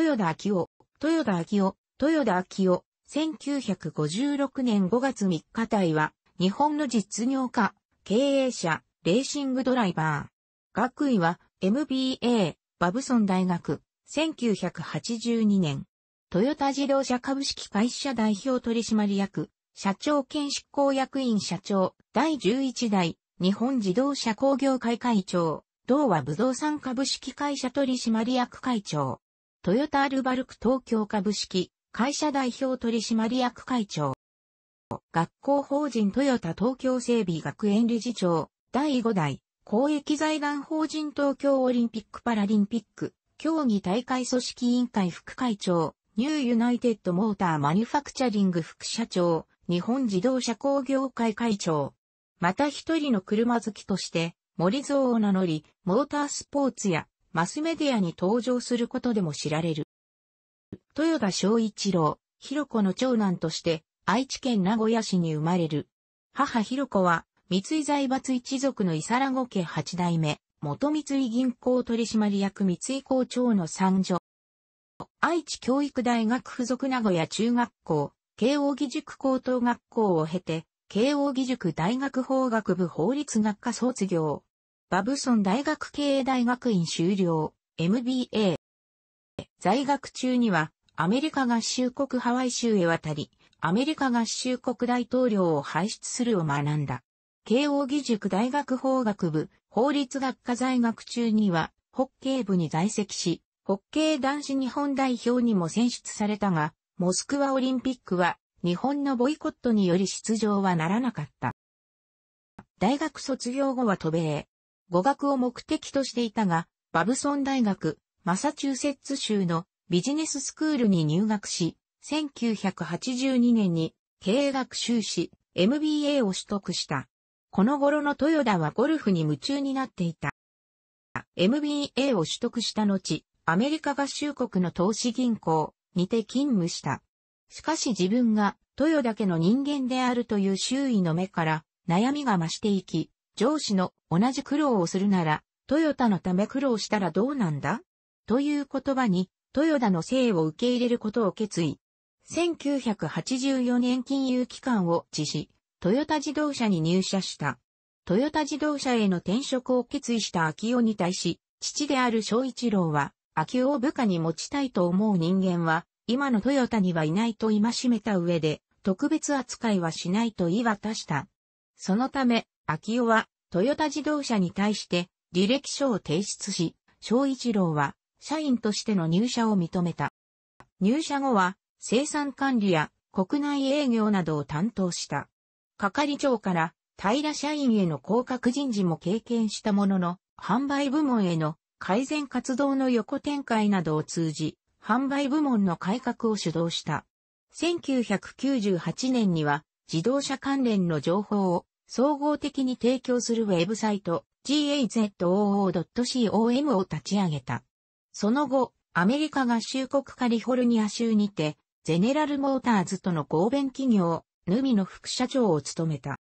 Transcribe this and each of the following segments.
豊田昭夫、豊田昭夫、豊田昭夫、1956年5月3日体は、日本の実業家、経営者、レーシングドライバー。学位は、MBA、バブソン大学、1982年。トヨタ自動車株式会社代表取締役、社長兼執行役員社長、第11代、日本自動車工業会会長、同和不動産株式会社取締役会長。トヨタアルバルク東京株式会社代表取締役会長。学校法人トヨタ東京整備学園理事長、第5代公益財団法人東京オリンピック・パラリンピック競技大会組織委員会副会長、ニューユナイテッドモーターマニュファクチャリング副社長、日本自動車工業会会長。また一人の車好きとして、森蔵を名乗り、モータースポーツやマスメディアに登場することでも知られる。豊田章一郎、広子の長男として、愛知県名古屋市に生まれる。母広子は、三井財閥一族の伊皿子家八代目、元三井銀行取締役三井校長の三女。愛知教育大学附属名古屋中学校、慶応義塾高等学校を経て、慶応義塾大学法学部法律学科卒業。バブソン大学経営大学院修了、MBA。在学中には、アメリカ合衆国ハワイ州へ渡り、アメリカ合衆国大統領を輩出するを学んだ。慶応義塾大学法学部、法律学科在学中には、北京部に在籍し、北京男子日本代表にも選出されたが、モスクワオリンピックは、日本のボイコットにより出場はならなかった。大学卒業後は渡米、語学を目的としていたが、バブソン大学、マサチューセッツ州のビジネススクールに入学し、1982年に経営学修士 MBA を取得した。この頃の豊田はゴルフに夢中になっていた。MBA を取得した後、アメリカ合衆国の投資銀行にて勤務した。しかし自分が豊田家の人間であるという周囲の目から悩みが増していき、上司の同じ苦労をするなら、トヨタのため苦労したらどうなんだという言葉に、豊田の生を受け入れることを決意。1984年金融機関を辞し、トヨタ自動車に入社した。トヨタ自動車への転職を決意した秋夫に対し、父である小一郎は、秋夫を部下に持ちたいと思う人間は、今のトヨタにはいないと戒めた上で、特別扱いはしないと言い渡した。そのため、秋代は、トヨタ自動車に対して、履歴書を提出し、小一郎は、社員としての入社を認めた。入社後は、生産管理や国内営業などを担当した。係長から、平社員への降格人事も経験したものの、販売部門への改善活動の横展開などを通じ、販売部門の改革を主導した。1998年には自動車関連の情報を総合的に提供するウェブサイト gazoo.com を立ち上げた。その後、アメリカ合衆国カリフォルニア州にて、ゼネラルモーターズとの合弁企業、ヌミの副社長を務めた。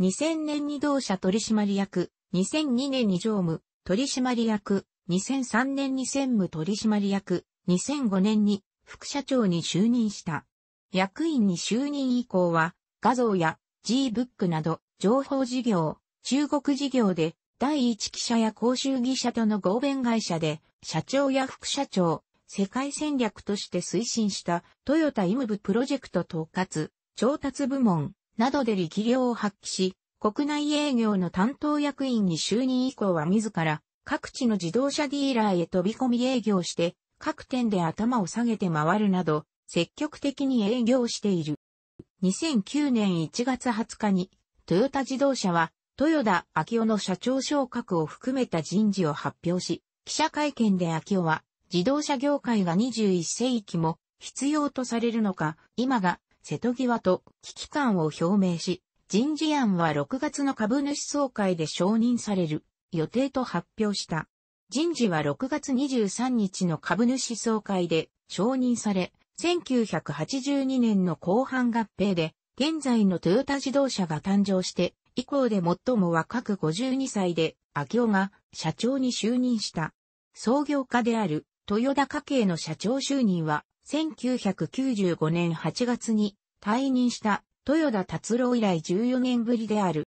2000年に同社取締役、2002年に常務取締役、2003年に専務取締役、2005年に副社長に就任した。役員に就任以降は、画像や G-Book など、情報事業、中国事業で、第一記者や公衆記者との合弁会社で、社長や副社長、世界戦略として推進したトヨタイム部プロジェクト統括、調達部門などで力量を発揮し、国内営業の担当役員に就任以降は自ら各地の自動車ディーラーへ飛び込み営業して各店で頭を下げて回るなど積極的に営業している。2009年1月20日に、トヨタ自動車は、豊田昭夫の社長昇格を含めた人事を発表し、記者会見で昭夫は、自動車業界が21世紀も必要とされるのか、今が瀬戸際と危機感を表明し、人事案は6月の株主総会で承認される予定と発表した。人事は6月23日の株主総会で承認され、1982年の後半合併で、現在のトヨタ自動車が誕生して、以降で最も若く52歳で、秋夫が社長に就任した。創業家である、豊田家系の社長就任は、1995年8月に退任した豊田達郎以来14年ぶりである。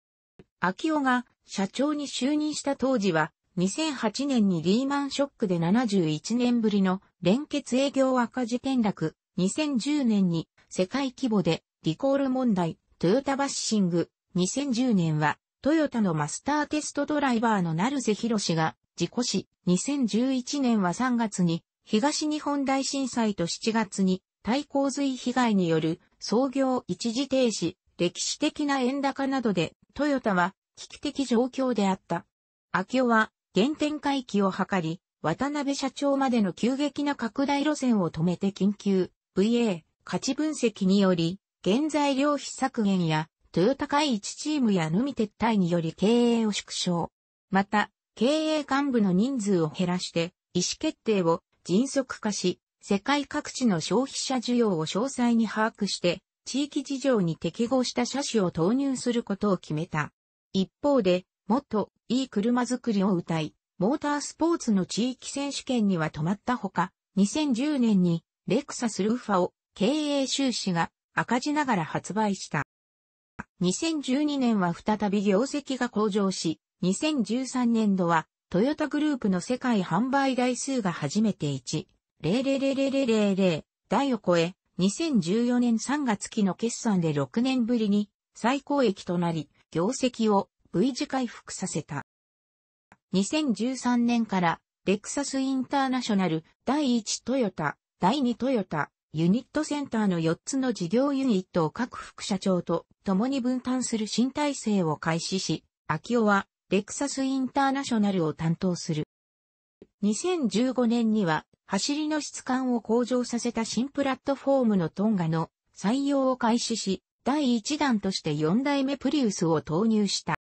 秋尾が社長に就任した当時は、2008年にリーマンショックで71年ぶりの連結営業赤字転落、2010年に世界規模でリコール問題、トヨタバッシング、2010年はトヨタのマスターテストドライバーの成瀬博士が事故死、2011年は3月に東日本大震災と7月に対洪水被害による創業一時停止、歴史的な円高などでトヨタは危機的状況であった。秋は原点回帰を図り、渡辺社長までの急激な拡大路線を止めて緊急 VA 価値分析により、原材料費削減や、トヨタ会一チームやのみ撤退により経営を縮小。また、経営幹部の人数を減らして、意思決定を迅速化し、世界各地の消費者需要を詳細に把握して、地域事情に適合した車種を投入することを決めた。一方で、元いい車作りを歌い、モータースポーツの地域選手権には止まったほか、2010年にレクサスルーファを経営収支が赤字ながら発売した。2012年は再び業績が向上し、2013年度はトヨタグループの世界販売台数が初めて1.000000台を超え、2014年3月期の決算で6年ぶりに最高益となり、業績を V 字回復させた。2013年からレクサスインターナショナル第1トヨタ、第2トヨタ、ユニットセンターの4つの事業ユニットを各副社長と共に分担する新体制を開始し、秋夫はレクサスインターナショナルを担当する。2015年には走りの質感を向上させた新プラットフォームのトンガの採用を開始し、第1弾として4代目プリウスを投入した。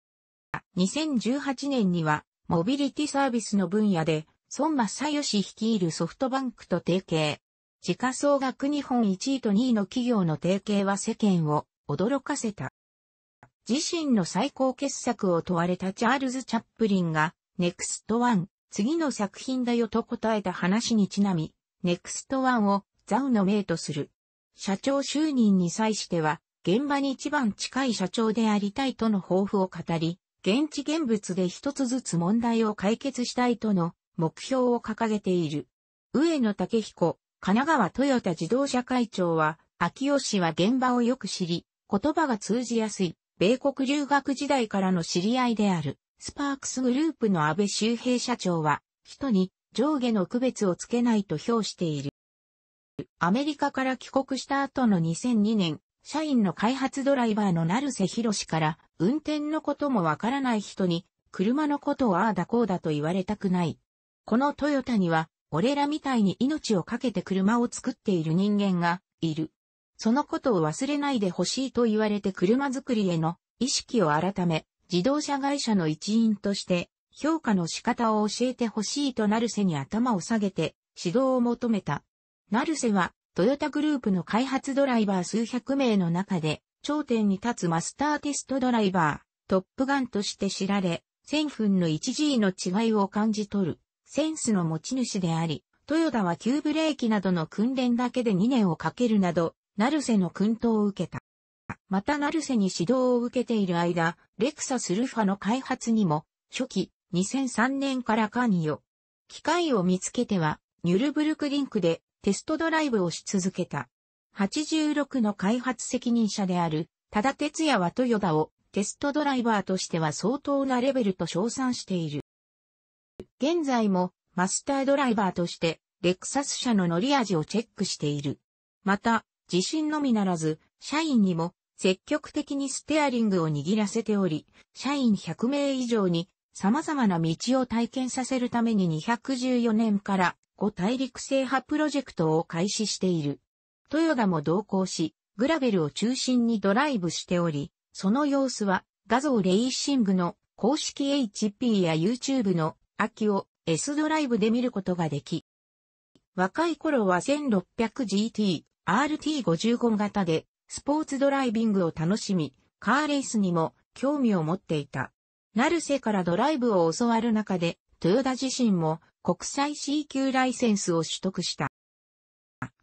2018年には、モビリティサービスの分野で、孫正義率いるソフトバンクと提携。時価総額日本1位と2位の企業の提携は世間を驚かせた。自身の最高傑作を問われたチャールズ・チャップリンが、ネクストワン、次の作品だよと答えた話にちなみ、ネクストワンをザウの名とする。社長就任に際しては、現場に一番近い社長でありたいとの抱負を語り、現地現物で一つずつ問題を解決したいとの目標を掲げている。上野武彦、神奈川トヨタ自動車会長は、秋吉は現場をよく知り、言葉が通じやすい、米国留学時代からの知り合いである、スパークスグループの安倍周平社長は、人に上下の区別をつけないと評している。アメリカから帰国した後の2002年、社員の開発ドライバーの成瀬博士から、運転のこともわからない人に、車のことをああだこうだと言われたくない。このトヨタには、俺らみたいに命を懸けて車を作っている人間が、いる。そのことを忘れないでほしいと言われて車作りへの意識を改め、自動車会社の一員として、評価の仕方を教えてほしいと成瀬に頭を下げて、指導を求めた。成瀬は、トヨタグループの開発ドライバー数百名の中で、頂点に立つマスターテストドライバー、トップガンとして知られ、1000分の 1G の違いを感じ取る、センスの持ち主であり、トヨタは急ブレーキなどの訓練だけで2年をかけるなど、ナルセの訓導を受けた。またナルセに指導を受けている間、レクサスルファの開発にも、初期、2003年から関与。機械を見つけては、ニュルブルクリンクでテストドライブをし続けた。86の開発責任者である、多田哲也はトヨタをテストドライバーとしては相当なレベルと称賛している。現在もマスタードライバーとしてレクサス社の乗り味をチェックしている。また、自身のみならず、社員にも積極的にステアリングを握らせており、社員100名以上に様々な道を体験させるために214年から5大陸制覇プロジェクトを開始している。豊田も同行し、グラベルを中心にドライブしており、その様子は画像レイシングの公式 HP や YouTube の秋を S ドライブで見ることができ、若い頃は 1600GT、RT55 型でスポーツドライビングを楽しみ、カーレースにも興味を持っていた。ナルセからドライブを教わる中で、トヨタ自身も国際 C 級ライセンスを取得した。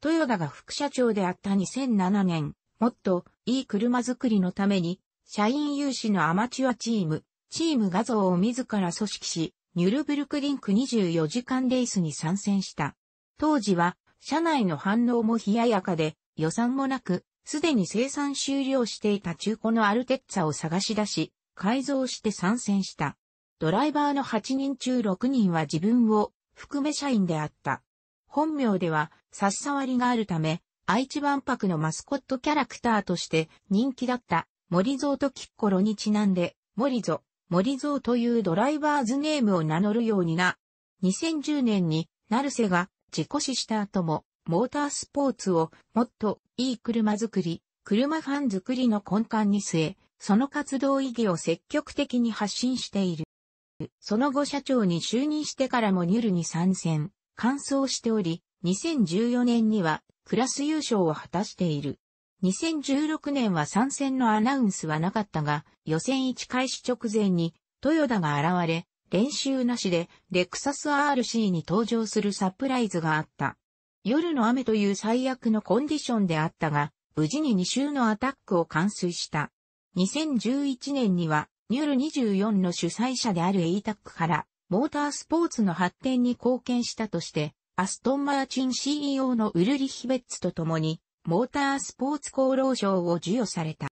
豊田が副社長であった2007年、もっといい車作りのために、社員有志のアマチュアチーム、チーム画像を自ら組織し、ニュルブルクリンク24時間レースに参戦した。当時は、社内の反応も冷ややかで、予算もなく、すでに生産終了していた中古のアルテッツァを探し出し、改造して参戦した。ドライバーの8人中6人は自分を含め社員であった。本名では差し障りがあるため、愛知万博のマスコットキャラクターとして人気だった森蔵とキッコロにちなんで、森蔵、森蔵というドライバーズネームを名乗るようにな。2010年に、ルセが自己死した後も、モータースポーツをもっといい車作り、車ファン作りの根幹に据え、その活動意義を積極的に発信している。その後社長に就任してからもニュルに参戦、完走しており、2014年にはクラス優勝を果たしている。2016年は参戦のアナウンスはなかったが、予選1開始直前に、豊田が現れ、練習なしで、レクサス RC に登場するサプライズがあった。夜の雨という最悪のコンディションであったが、無事に2周のアタックを完遂した。2011年には、ニュール24の主催者であるエイタックから、モータースポーツの発展に貢献したとして、アストンマーチン CEO のウルリヒベッツと共に、モータースポーツ功労賞を授与された。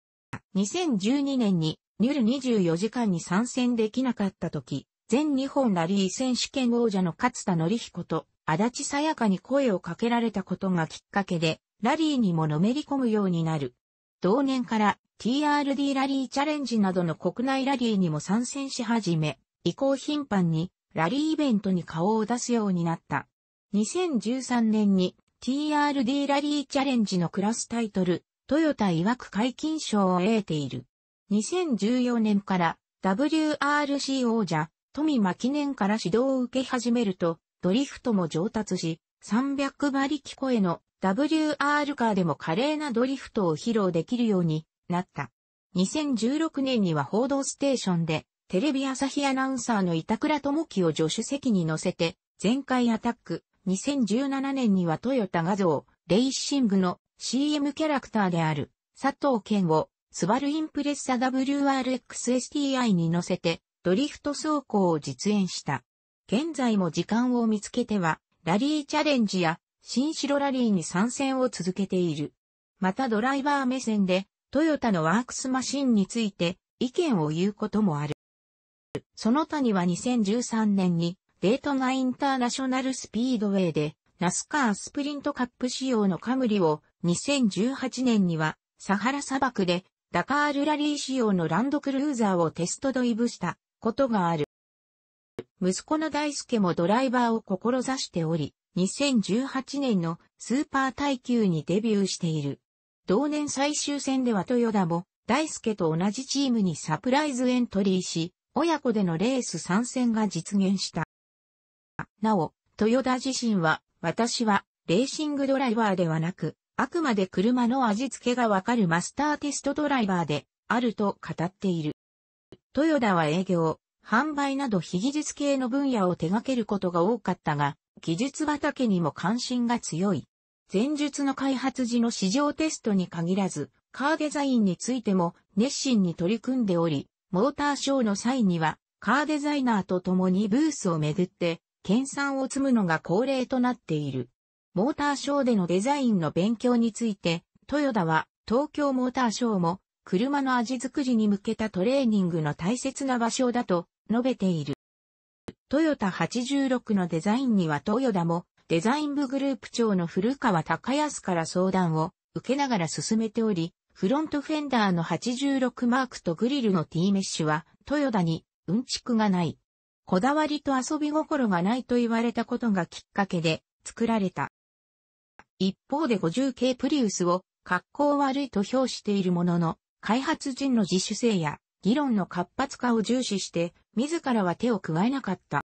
2012年に、ニュル24時間に参戦できなかった時、全日本ラリー選手権王者の勝田則彦と、足立さやかに声をかけられたことがきっかけで、ラリーにものめり込むようになる。同年から TRD ラリーチャレンジなどの国内ラリーにも参戦し始め、以降頻繁にラリーイベントに顔を出すようになった。2013年に TRD ラリーチャレンジのクラスタイトル、トヨタ曰く解禁賞を得ている。2014年から WRC 王者、富間記念から指導を受け始めると、ドリフトも上達し、300馬力超えの WR カーでも華麗なドリフトを披露できるようになった。2016年には報道ステーションで、テレビ朝日アナウンサーの板倉智樹を助手席に乗せて、前回アタック、2017年にはトヨタ画像、レイシングの CM キャラクターである、佐藤健を、スバルインプレッサ WRXSTI に乗せて、ドリフト走行を実演した。現在も時間を見つけては、ラリーチャレンジや、新城ラリーに参戦を続けている。またドライバー目線で、トヨタのワークスマシンについて意見を言うこともある。その他には2013年にデートナインターナショナルスピードウェイでナスカースプリントカップ仕様のカムリを2018年にはサハラ砂漠でダカールラリー仕様のランドクルーザーをテストドイブしたことがある。息子の大輔もドライバーを志しており、2018年のスーパー耐久にデビューしている。同年最終戦では豊田も大輔と同じチームにサプライズエントリーし、親子でのレース参戦が実現した。なお、豊田自身は、私は、レーシングドライバーではなく、あくまで車の味付けがわかるマスターテストドライバーで、あると語っている。豊田は営業、販売など非技術系の分野を手掛けることが多かったが、技術畑にも関心が強い。前述の開発時の市場テストに限らず、カーデザインについても熱心に取り組んでおり、モーターショーの際には、カーデザイナーと共にブースをめぐって、研鑽を積むのが恒例となっている。モーターショーでのデザインの勉強について、豊田は東京モーターショーも車の味作りに向けたトレーニングの大切な場所だと述べている。トヨタ86のデザインには豊田もデザイン部グループ長の古川隆康から相談を受けながら進めており、フロントフェンダーの86マークとグリルの T メッシュは、豊田に、うんちくがない。こだわりと遊び心がないと言われたことがきっかけで、作られた。一方で 50K 系プリウスを、格好悪いと評しているものの、開発人の自主性や、議論の活発化を重視して、自らは手を加えなかった。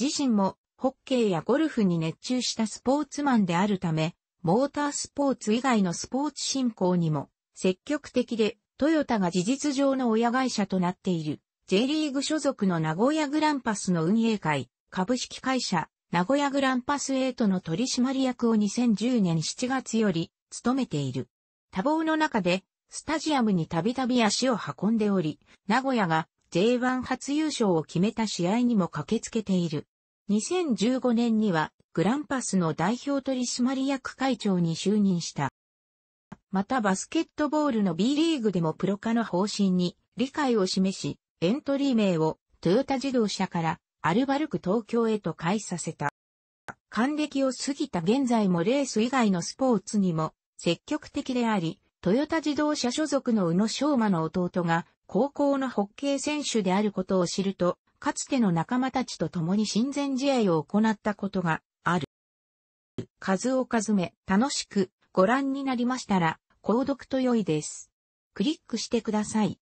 自身もホッケーやゴルフに熱中したスポーツマンであるため、モータースポーツ以外のスポーツ振興にも積極的で、トヨタが事実上の親会社となっている、J リーグ所属の名古屋グランパスの運営会、株式会社、名古屋グランパス8の取締役を2010年7月より務めている。多忙の中で、スタジアムにたびたび足を運んでおり、名古屋が J1 初優勝を決めた試合にも駆けつけている。2015年にはグランパスの代表取締役会長に就任した。またバスケットボールの B リーグでもプロ化の方針に理解を示し、エントリー名をトヨタ自動車からアルバルク東京へと返させた。還暦を過ぎた現在もレース以外のスポーツにも積極的であり、トヨタ自動車所属の宇野昌磨の弟が高校のホッケー選手であることを知ると、かつての仲間たちと共に親善試合を行ったことがある。数を数め、楽しくご覧になりましたら、購読と良いです。クリックしてください。